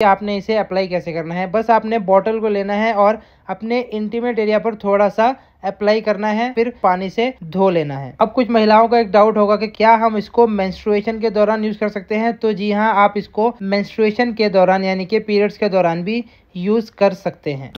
कि आपने इसे अप्लाई कैसे करना है बस आपने बॉटल को लेना है और अपने इंटीमेट एरिया पर थोड़ा सा अप्लाई करना है फिर पानी से धो लेना है अब कुछ महिलाओं का एक डाउट होगा कि क्या हम इसको मेंस्ट्रुएशन के दौरान यूज कर सकते हैं तो जी हाँ आप इसको मेंस्ट्रुएशन के दौरान यानी कि पीरियड्स के दौरान भी यूज कर सकते हैं